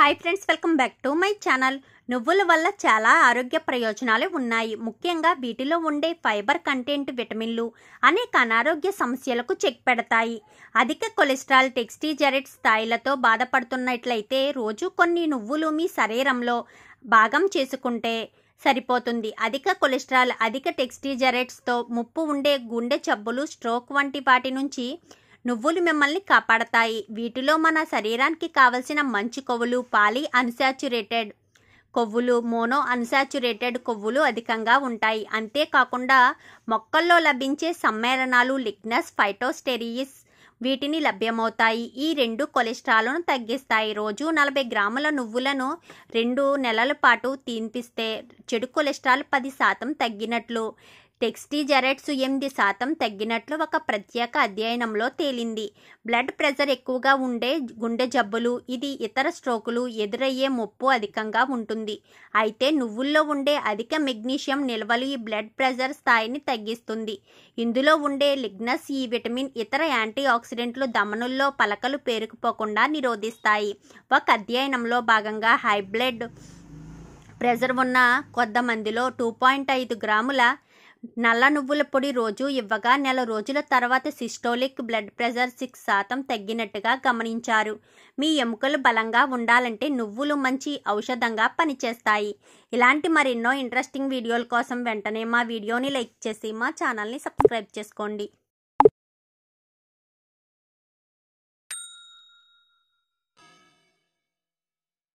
hi friends welcome back to my channel నువ్వుల వల్ల చాలా ఆరోగ్య ప్రయోజనాలు ఉన్నాయి ముఖ్యంగా వీటిలో ఉండే ఫైబర్ కంటెంట్ విటమిన్లు అనేక అనారోగ్య సమస్యలకు చెక్ పెడతాయి అధిక కొలెస్ట్రాల్ టెక్స్టీజరెట్ స్థాయిలతో బాధపడుతున్నట్లయితే రోజు కొన్ని నువ్వులు మీ శరీరంలో భాగం చేసుకుంటే సరిపోతుంది అధిక కొలెస్ట్రాల్ అధిక టెక్స్టీజరెట్స్తో ముప్పు ఉండే గుండె జబ్బులు స్ట్రోక్ వంటి వాటి నుంచి నువ్వులు మిమ్మల్ని కాపాడతాయి వీటిలో మన శరీరానికి కావలసిన మంచి కొవ్వులు పాలి అన్సాచురేటెడ్ కొవ్వులు మోనో అన్సాచురేటెడ్ కొవ్వులు అధికంగా ఉంటాయి అంతేకాకుండా మొక్కల్లో లభించే సమ్మేళనాలు లిగ్నస్ ఫైటోస్టెరియస్ వీటిని లభ్యమవుతాయి ఈ రెండు కొలెస్ట్రాల్ను తగ్గిస్తాయి రోజు నలభై గ్రాముల నువ్వులను రెండు నెలల పాటు తీన్పిస్తే చెడు కొలెస్ట్రాల్ పది శాతం తగ్గినట్లు టెక్స్టీ జెరెట్స్ ఎనిమిది శాతం తగ్గినట్లు ఒక ప్రత్యేక అధ్యయనంలో తేలింది బ్లడ్ ప్రెషర్ ఎక్కువగా ఉండే గుండె జబ్బులు ఇది ఇతర స్ట్రోకులు ఎదురయ్యే ముప్పు అధికంగా ఉంటుంది అయితే నువ్వుల్లో ఉండే అధిక మెగ్నీషియం నిల్వలు ఈ బ్లడ్ ప్రెషర్ స్థాయిని తగ్గిస్తుంది ఇందులో ఉండే లిగ్నస్ ఈ విటమిన్ ఇతర యాంటీ ఆక్సిడెంట్లు దమనుల్లో పలకలు పేరుకుపోకుండా నిరోధిస్తాయి ఒక అధ్యయనంలో భాగంగా హై బ్లడ్ ప్రెషర్ ఉన్న కొంతమందిలో టూ పాయింట్ ఐదు గ్రాముల నల్ల నువ్వుల పొడి రోజు ఇవ్వగా నెల రోజుల తర్వాత సిస్టోలిక్ బ్లడ్ ప్రెషర్ సిక్స్ శాతం తగ్గినట్టుగా గమనించారు మీ ఎముకలు బలంగా ఉండాలంటే నువ్వులు మంచి ఔషధంగా పనిచేస్తాయి ఇలాంటి మరెన్నో ఇంట్రెస్టింగ్ వీడియోల కోసం వెంటనే మా వీడియోని లైక్ చేసి మా ఛానల్ని సబ్స్క్రైబ్ చేసుకోండి